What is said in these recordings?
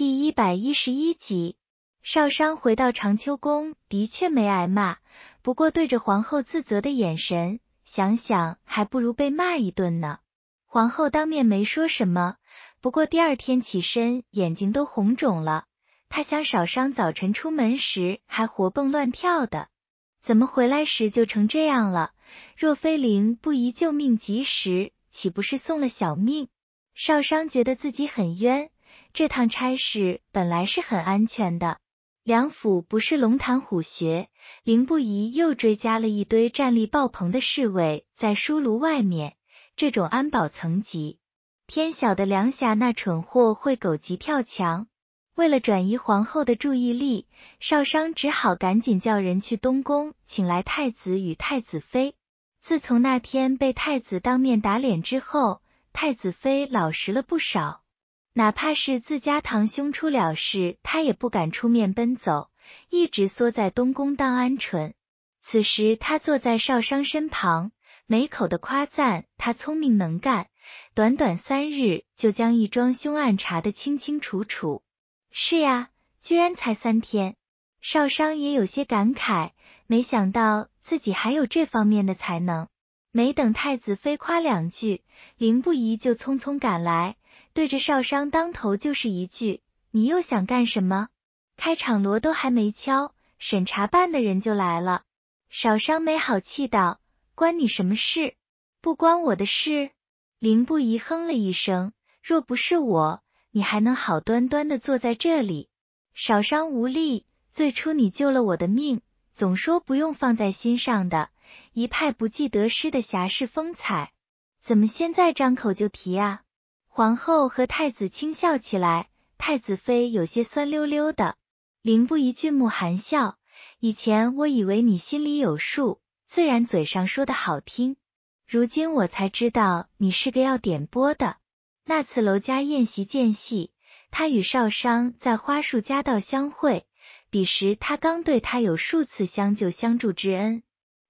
第一百一十一集，少商回到长秋宫，的确没挨骂。不过对着皇后自责的眼神，想想还不如被骂一顿呢。皇后当面没说什么，不过第二天起身，眼睛都红肿了。她想，少商早晨出门时还活蹦乱跳的，怎么回来时就成这样了？若非灵不宜救命及时，岂不是送了小命？少商觉得自己很冤。这趟差事本来是很安全的，梁府不是龙潭虎穴，林不疑又追加了一堆战力爆棚的侍卫在书炉外面，这种安保层级，天晓得梁霞那蠢货会狗急跳墙。为了转移皇后的注意力，少商只好赶紧叫人去东宫请来太子与太子妃。自从那天被太子当面打脸之后，太子妃老实了不少。哪怕是自家堂兄出了事，他也不敢出面奔走，一直缩在东宫当鹌鹑。此时他坐在少商身旁，没口的夸赞他聪明能干，短短三日就将一桩凶案查得清清楚楚。是呀，居然才三天，少商也有些感慨，没想到自己还有这方面的才能。没等太子妃夸两句，林不疑就匆匆赶来。对着少商当头就是一句：“你又想干什么？”开场锣都还没敲，审查办的人就来了。少商没好气道：“关你什么事？不关我的事。”林不疑哼了一声：“若不是我，你还能好端端的坐在这里？”少商无力。最初你救了我的命，总说不用放在心上，的一派不计得失的侠士风采，怎么现在张口就提啊？皇后和太子轻笑起来，太子妃有些酸溜溜的。林不疑俊目含笑，以前我以为你心里有数，自然嘴上说的好听，如今我才知道你是个要点拨的。那次楼家宴席间隙，他与少商在花树夹道相会，彼时他刚对他有数次相救相助之恩，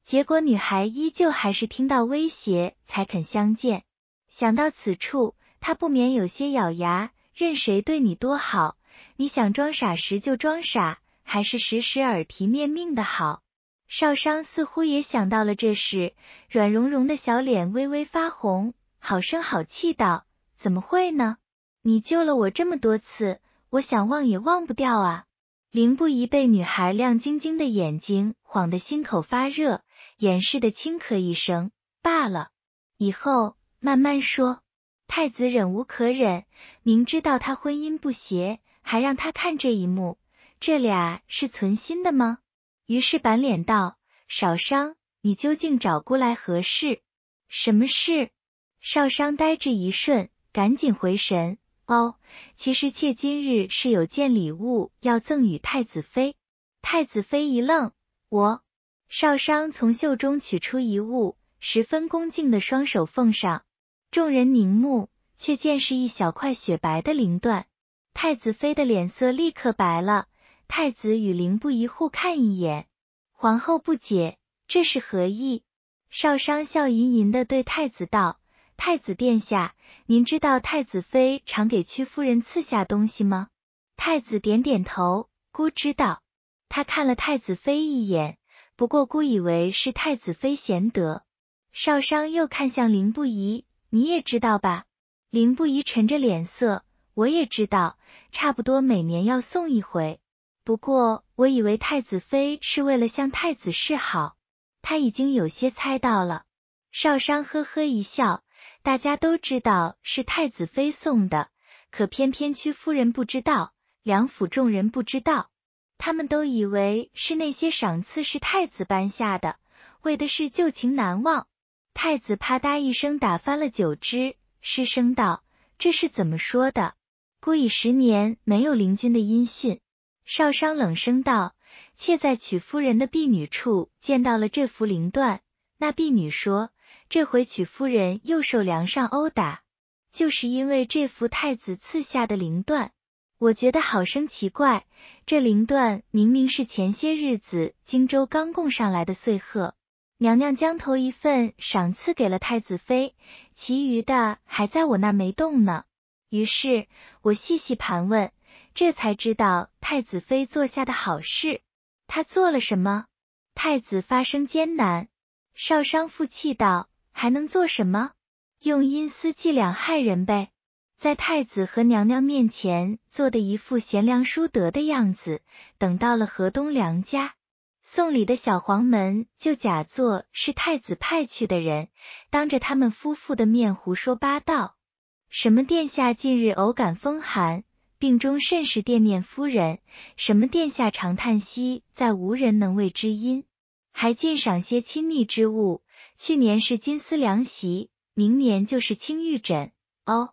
结果女孩依旧还是听到威胁才肯相见。想到此处。他不免有些咬牙，任谁对你多好，你想装傻时就装傻，还是时时耳提面命的好。少商似乎也想到了这事，软融融的小脸微微发红，好声好气道：“怎么会呢？你救了我这么多次，我想忘也忘不掉啊。”林不疑被女孩亮晶晶的眼睛晃得心口发热，掩饰的轻咳一声，罢了，以后慢慢说。太子忍无可忍，明知道他婚姻不谐，还让他看这一幕，这俩是存心的吗？于是板脸道：“少商，你究竟找姑来何事？什么事？”少商呆滞一瞬，赶紧回神：“哦，其实妾今日是有件礼物要赠与太子妃。”太子妃一愣，我少商从袖中取出一物，十分恭敬的双手奉上。众人凝目，却见是一小块雪白的绫缎。太子妃的脸色立刻白了。太子与林不疑互看一眼，皇后不解，这是何意？少商笑吟吟的对太子道：“太子殿下，您知道太子妃常给屈夫人赐下东西吗？”太子点点头，姑知道。他看了太子妃一眼，不过姑以为是太子妃贤德。少商又看向林不疑。你也知道吧？林不疑沉着脸色。我也知道，差不多每年要送一回。不过，我以为太子妃是为了向太子示好。他已经有些猜到了。少商呵呵一笑，大家都知道是太子妃送的，可偏偏屈夫人不知道，梁府众人不知道，他们都以为是那些赏赐是太子颁下的，为的是旧情难忘。太子啪嗒一声打翻了酒汁，失声道：“这是怎么说的？孤已十年没有灵君的音讯。”少商冷声道：“妾在曲夫人的婢女处见到了这幅绫缎，那婢女说，这回曲夫人又受梁上殴打，就是因为这幅太子赐下的绫缎。我觉得好生奇怪，这绫缎明明是前些日子荆州刚供上来的碎鹤。”娘娘将头一份赏赐给了太子妃，其余的还在我那没动呢。于是，我细细盘问，这才知道太子妃做下的好事。他做了什么？太子发生艰难，少商负气道：“还能做什么？用阴私伎俩害人呗！在太子和娘娘面前做的一副贤良淑德的样子，等到了河东梁家。”送礼的小黄门就假作是太子派去的人，当着他们夫妇的面胡说八道，什么殿下近日偶感风寒，病中甚是惦念夫人；什么殿下常叹息，在无人能为之音，还尽赏些亲密之物。去年是金丝凉席，明年就是青玉枕。哦，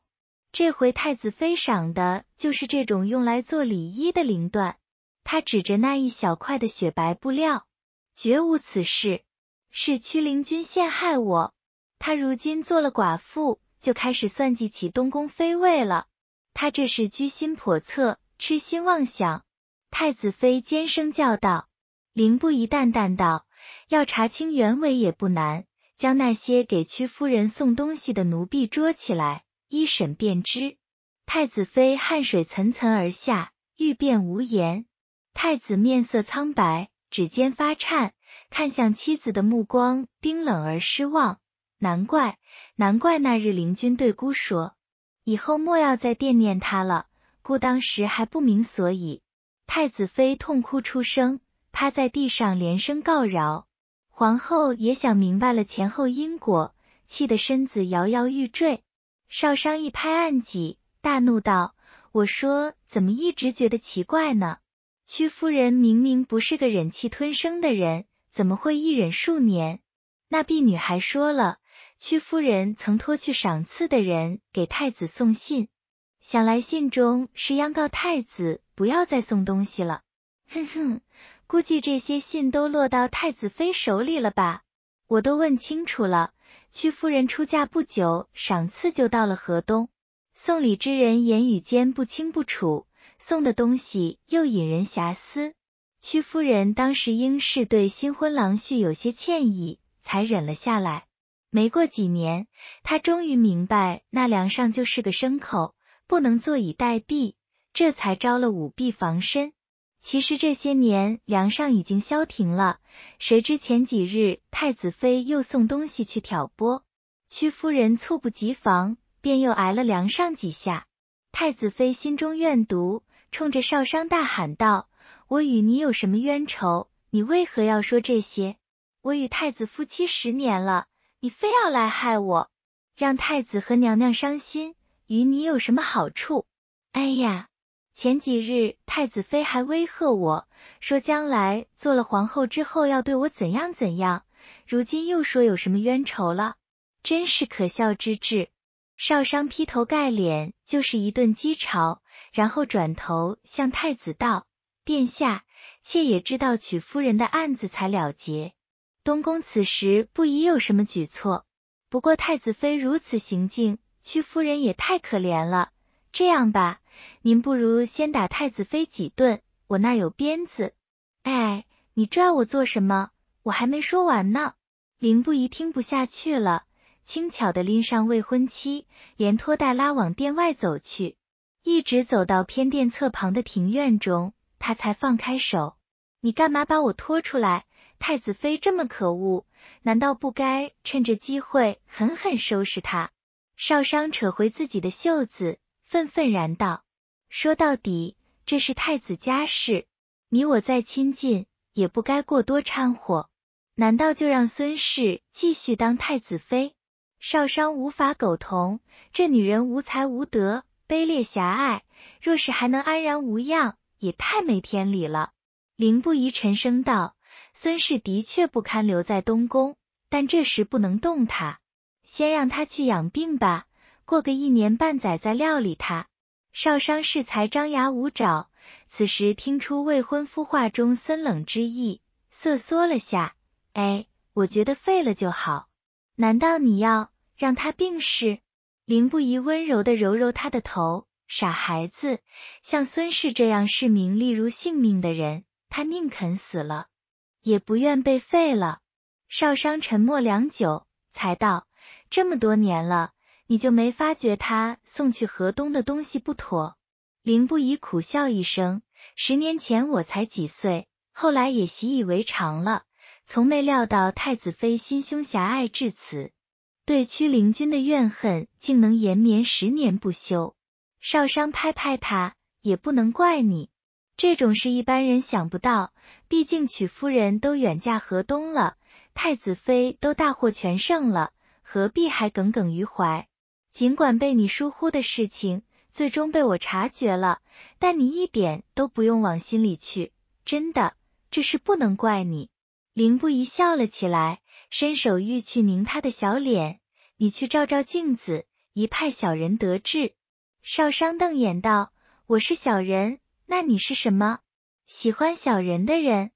这回太子妃赏的就是这种用来做礼衣的绫缎。他指着那一小块的雪白布料，绝无此事，是屈灵君陷害我。他如今做了寡妇，就开始算计起东宫妃位了。他这是居心叵测，痴心妄想。太子妃尖声叫道：“灵不疑淡淡道，要查清原委也不难，将那些给屈夫人送东西的奴婢捉起来，一审便知。”太子妃汗水涔涔而下，欲辩无言。太子面色苍白，指尖发颤，看向妻子的目光冰冷而失望。难怪，难怪那日灵君对孤说，以后莫要再惦念他了。孤当时还不明所以。太子妃痛哭出声，趴在地上连声告饶。皇后也想明白了前后因果，气得身子摇摇欲坠。少商一拍案几，大怒道：“我说怎么一直觉得奇怪呢？”屈夫人明明不是个忍气吞声的人，怎么会一忍数年？那婢女还说了，屈夫人曾托去赏赐的人给太子送信，想来信中是央告太子不要再送东西了。哼哼，估计这些信都落到太子妃手里了吧？我都问清楚了，屈夫人出嫁不久，赏赐就到了河东，送礼之人言语间不清不楚。送的东西又引人遐思，屈夫人当时应是对新婚郎婿有些歉意，才忍了下来。没过几年，她终于明白那梁上就是个牲口，不能坐以待毙，这才招了舞弊防身。其实这些年梁上已经消停了，谁知前几日太子妃又送东西去挑拨，屈夫人猝不及防，便又挨了梁上几下。太子妃心中怨毒。冲着少商大喊道：“我与你有什么冤仇？你为何要说这些？我与太子夫妻十年了，你非要来害我，让太子和娘娘伤心，与你有什么好处？哎呀，前几日太子妃还威吓我说，将来做了皇后之后要对我怎样怎样，如今又说有什么冤仇了，真是可笑之至！”少商劈头盖脸就是一顿讥嘲。然后转头向太子道：“殿下，妾也知道娶夫人的案子才了结，东宫此时不宜有什么举措。不过太子妃如此行径，屈夫人也太可怜了。这样吧，您不如先打太子妃几顿，我那有鞭子。哎，你拽我做什么？我还没说完呢。”林不疑听不下去了，轻巧的拎上未婚妻，连拖带拉往殿外走去。一直走到偏殿侧旁的庭院中，他才放开手。你干嘛把我拖出来？太子妃这么可恶，难道不该趁着机会狠狠收拾她？少商扯回自己的袖子，愤愤然道：“说到底，这是太子家事，你我再亲近，也不该过多掺和。难道就让孙氏继续当太子妃？”少商无法苟同，这女人无才无德。卑劣狭隘，若是还能安然无恙，也太没天理了。林不疑沉声道：“孙氏的确不堪留在东宫，但这时不能动他，先让他去养病吧，过个一年半载再料理他。”少商氏才张牙舞爪，此时听出未婚夫话中森冷之意，瑟缩了下。哎，我觉得废了就好。难道你要让他病逝？林不疑温柔的揉揉他的头，傻孩子，像孙氏这样视名利如性命的人，他宁肯死了，也不愿被废了。少商沉默良久，才道：这么多年了，你就没发觉他送去河东的东西不妥？林不疑苦笑一声：十年前我才几岁，后来也习以为常了，从没料到太子妃心胸狭隘至此。对屈灵均的怨恨竟能延绵十年不休，少商拍拍他，也不能怪你，这种事一般人想不到。毕竟曲夫人都远嫁河东了，太子妃都大获全胜了，何必还耿耿于怀？尽管被你疏忽的事情最终被我察觉了，但你一点都不用往心里去，真的，这事不能怪你。凌不疑笑了起来。伸手欲去拧他的小脸，你去照照镜子，一派小人得志。少商瞪眼道：“我是小人，那你是什么？喜欢小人的人。”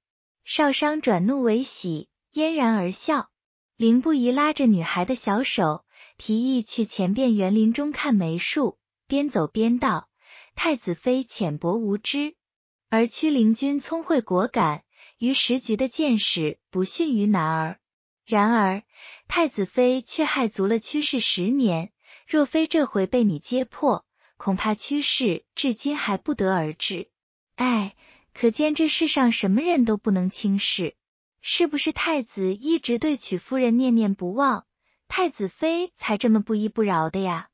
少商转怒为喜，嫣然而笑。林不疑拉着女孩的小手，提议去前边园林中看梅树，边走边道：“太子妃浅薄无知，而屈灵君聪慧果敢，于时局的见识不逊于男儿。”然而，太子妃却害足了屈氏十年。若非这回被你揭破，恐怕屈氏至今还不得而知。哎，可见这世上什么人都不能轻视，是不是？太子一直对曲夫人念念不忘，太子妃才这么不依不饶的呀。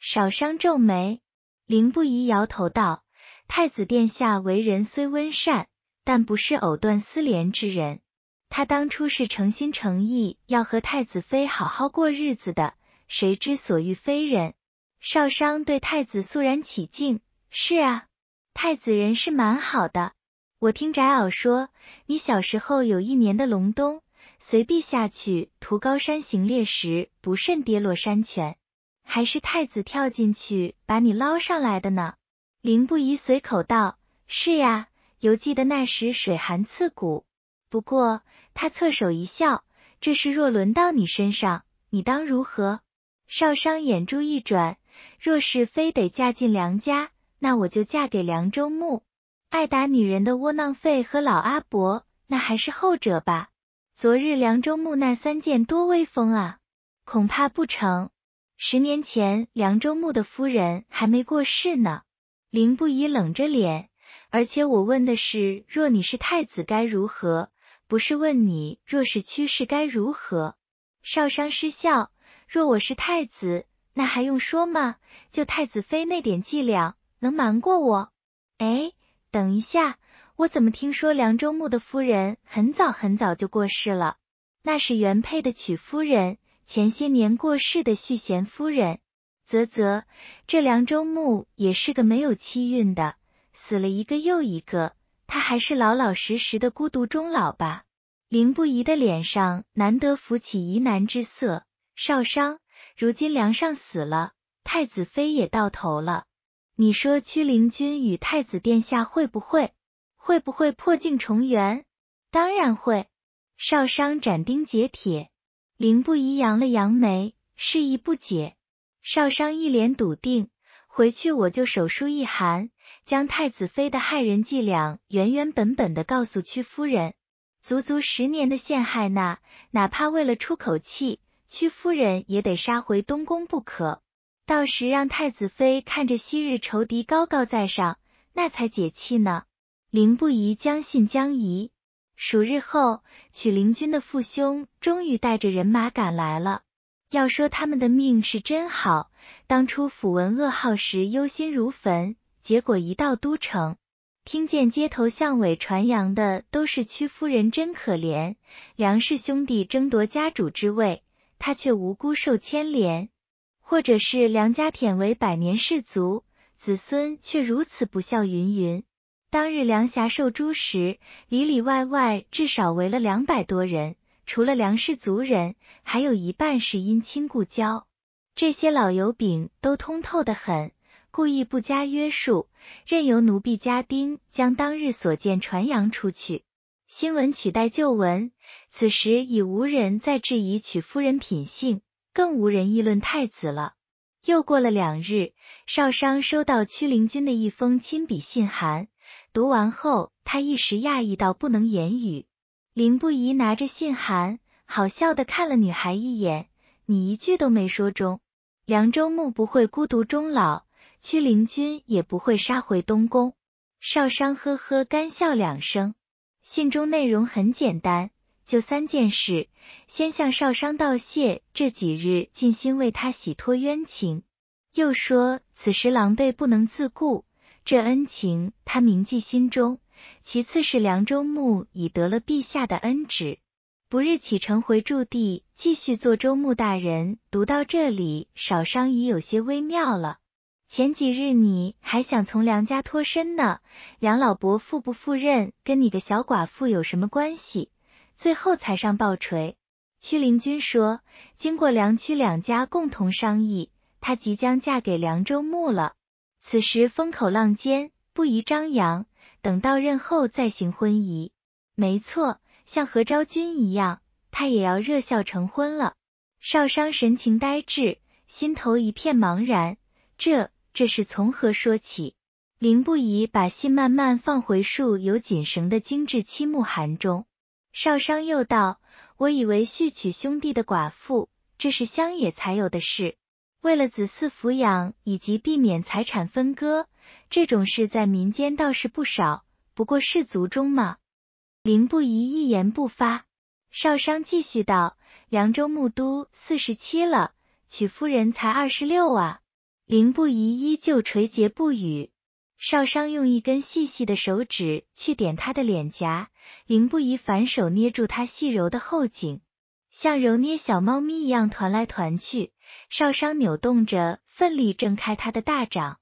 少商皱眉，凌不疑摇头道：“太子殿下为人虽温善，但不是藕断丝连之人。”他当初是诚心诚意要和太子妃好好过日子的，谁知所遇非人。少商对太子肃然起敬。是啊，太子人是蛮好的。我听翟敖说，你小时候有一年的隆冬，随陛下去徒高山行猎时，不慎跌落山泉，还是太子跳进去把你捞上来的呢。林不疑随口道：“是呀，犹记得那时水寒刺骨，不过。”他侧手一笑，这事若轮到你身上，你当如何？少商眼珠一转，若是非得嫁进梁家，那我就嫁给梁州木，爱打女人的窝囊废和老阿伯，那还是后者吧。昨日梁州木那三件多威风啊，恐怕不成。十年前梁州木的夫人还没过世呢。林不疑冷着脸，而且我问的是，若你是太子，该如何？不是问你，若是趋势该如何？少商失笑。若我是太子，那还用说吗？就太子妃那点伎俩，能瞒过我？哎，等一下，我怎么听说凉州牧的夫人很早很早就过世了？那是原配的曲夫人，前些年过世的续贤夫人。啧啧，这凉州牧也是个没有气运的，死了一个又一个。他还是老老实实的孤独终老吧。林不疑的脸上难得浮起疑难之色。少商，如今梁上死了，太子妃也到头了。你说屈灵君与太子殿下会不会，会不会破镜重圆？当然会。少商斩钉截铁。林不疑扬了扬眉，示意不解。少商一脸笃定，回去我就手书一函。将太子妃的害人伎俩原原本本的告诉屈夫人，足足十年的陷害，那哪怕为了出口气，屈夫人也得杀回东宫不可。到时让太子妃看着昔日仇敌高高在上，那才解气呢。凌不疑将信将疑。数日后，曲灵君的父兄终于带着人马赶来了。要说他们的命是真好，当初抚闻噩耗时，忧心如焚。结果一到都城，听见街头巷尾传扬的都是屈夫人真可怜，梁氏兄弟争夺家主之位，他却无辜受牵连，或者是梁家舔为百年氏族，子孙却如此不孝云云。当日梁霞受诛时，里里外外至少围了两百多人，除了梁氏族人，还有一半是姻亲故交，这些老油饼都通透的很。故意不加约束，任由奴婢家丁将当日所见传扬出去，新闻取代旧闻，此时已无人再质疑曲夫人品性，更无人议论太子了。又过了两日，少商收到屈灵君的一封亲笔信函，读完后他一时讶异到不能言语。林不疑拿着信函，好笑的看了女孩一眼：“你一句都没说中，凉州木不会孤独终老。”屈灵君也不会杀回东宫。少商呵呵干笑两声。信中内容很简单，就三件事：先向少商道谢，这几日尽心为他洗脱冤情；又说此时狼狈不能自顾，这恩情他铭记心中。其次是凉州牧已得了陛下的恩旨，不日启程回驻地，继续做州牧大人。读到这里，少商已有些微妙了。前几日你还想从梁家脱身呢，梁老伯复不复任，跟你的小寡妇有什么关系？最后才上报锤。屈灵均说，经过梁屈两家共同商议，她即将嫁给梁周穆了。此时风口浪尖，不宜张扬，等到任后再行婚仪。没错，像何昭君一样，她也要热笑成婚了。少商神情呆滞，心头一片茫然。这。这是从何说起？林不疑把信慢慢放回束有锦绳的精致漆木函中。少商又道：“我以为续娶兄弟的寡妇，这是乡野才有的事。为了子嗣抚养以及避免财产分割，这种事在民间倒是不少。不过氏族中嘛。”林不疑一言不发。少商继续道：“凉州牧都四十七了，娶夫人才二十六啊。”林不疑依旧垂睫不语，少商用一根细细的手指去点他的脸颊，林不疑反手捏住他细柔的后颈，像揉捏小猫咪一样团来团去。少商扭动着，奋力挣开他的大掌。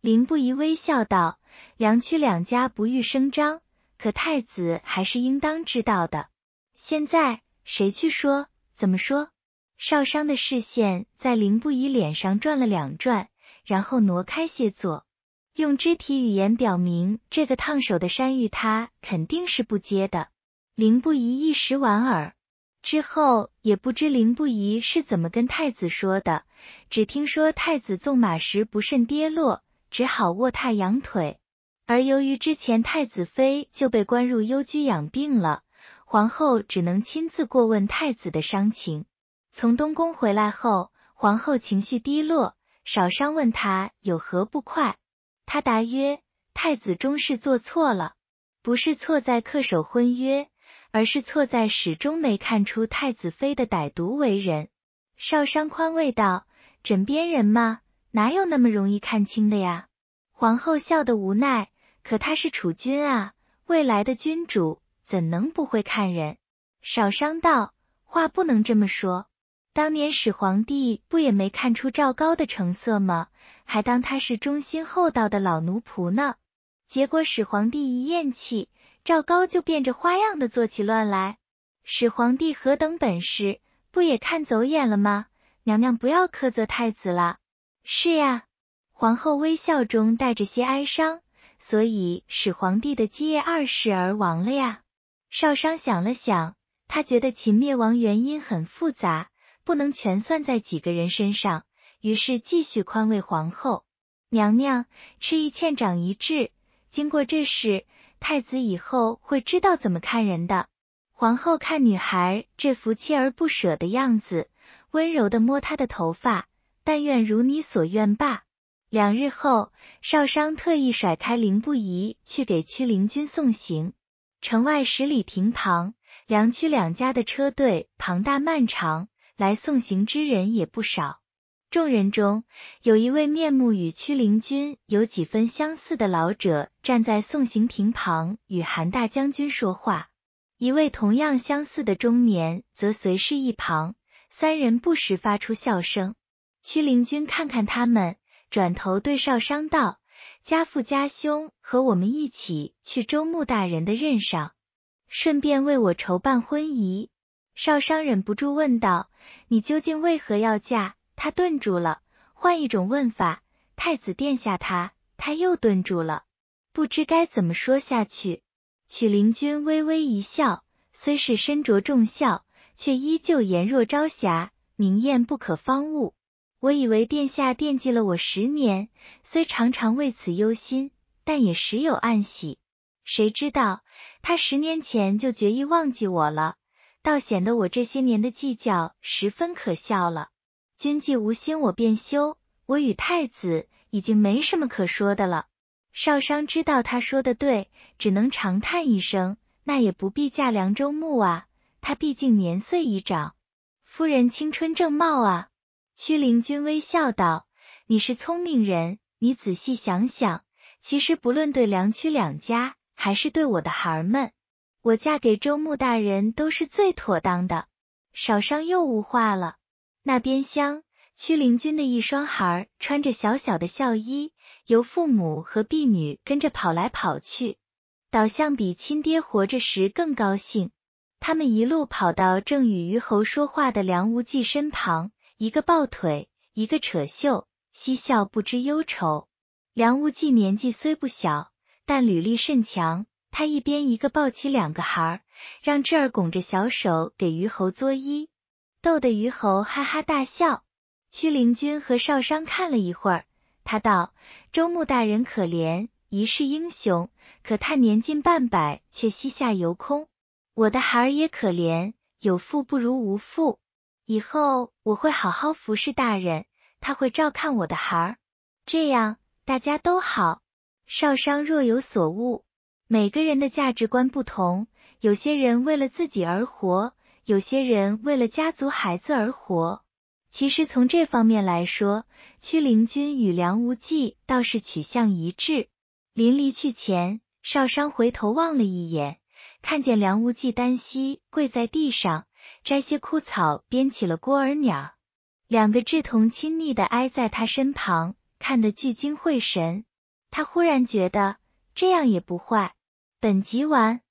林不疑微笑道：“梁曲两家不欲声张，可太子还是应当知道的。现在谁去说？怎么说？”少商的视线在林不疑脸上转了两转，然后挪开些坐，用肢体语言表明这个烫手的山芋他肯定是不接的。林不疑一时莞尔，之后也不知林不疑是怎么跟太子说的，只听说太子纵马时不慎跌落，只好卧榻养腿。而由于之前太子妃就被关入幽居养病了，皇后只能亲自过问太子的伤情。从东宫回来后，皇后情绪低落，少商问他有何不快，他答曰：“太子终是做错了，不是错在恪守婚约，而是错在始终没看出太子妃的歹毒为人。”少商宽慰道：“枕边人嘛，哪有那么容易看清的呀？”皇后笑得无奈，可他是储君啊，未来的君主怎能不会看人？少商道：“话不能这么说。”当年始皇帝不也没看出赵高的成色吗？还当他是忠心厚道的老奴仆呢。结果始皇帝一咽气，赵高就变着花样的做起乱来。始皇帝何等本事，不也看走眼了吗？娘娘不要苛责太子了。是呀，皇后微笑中带着些哀伤。所以始皇帝的基业二世而亡了呀。少商想了想，他觉得秦灭亡原因很复杂。不能全算在几个人身上，于是继续宽慰皇后娘娘：“吃一堑长一智，经过这事，太子以后会知道怎么看人的。”皇后看女孩这副锲而不舍的样子，温柔的摸她的头发：“但愿如你所愿吧。”两日后，少商特意甩开凌不疑，去给屈灵君送行。城外十里亭旁，梁屈两家的车队庞大漫长。来送行之人也不少，众人中有一位面目与屈灵君有几分相似的老者站在送行亭旁与韩大将军说话，一位同样相似的中年则随侍一旁，三人不时发出笑声。屈灵君看看他们，转头对少商道：“家父家兄和我们一起去周穆大人的任上，顺便为我筹办婚仪。”少商忍不住问道：“你究竟为何要嫁？”他顿住了，换一种问法：“太子殿下，他他又顿住了，不知该怎么说下去。”曲灵君微微一笑，虽是身着重孝，却依旧颜若朝霞，明艳不可方物。我以为殿下惦记了我十年，虽常常为此忧心，但也时有暗喜。谁知道他十年前就决意忘记我了。倒显得我这些年的计较十分可笑了。君既无心，我便休。我与太子已经没什么可说的了。少商知道他说的对，只能长叹一声。那也不必嫁凉州牧啊，他毕竟年岁已长，夫人青春正茂啊。屈灵均微笑道：“你是聪明人，你仔细想想，其实不论对梁屈两家，还是对我的孩儿们。”我嫁给周穆大人都是最妥当的，少商又无话了。那边厢，屈灵君的一双孩穿着小小的孝衣，由父母和婢女跟着跑来跑去，倒像比亲爹活着时更高兴。他们一路跑到正与虞侯说话的梁无忌身旁，一个抱腿，一个扯袖，嬉笑不知忧愁。梁无忌年纪虽不小，但履历甚强。他一边一个抱起两个孩儿，让智儿拱着小手给于侯作揖，逗得于侯哈哈大笑。屈灵君和少商看了一会儿，他道：“周穆大人可怜，一世英雄，可他年近半百却膝下游空。我的孩儿也可怜，有父不如无父。以后我会好好服侍大人，他会照看我的孩儿，这样大家都好。”少商若有所悟。每个人的价值观不同，有些人为了自己而活，有些人为了家族、孩子而活。其实从这方面来说，屈灵均与梁无忌倒是取向一致。临离去前，少商回头望了一眼，看见梁无忌单膝跪在地上，摘些枯草编起了孤儿鸟。两个稚童亲昵的挨在他身旁，看得聚精会神。他忽然觉得这样也不坏。本集完。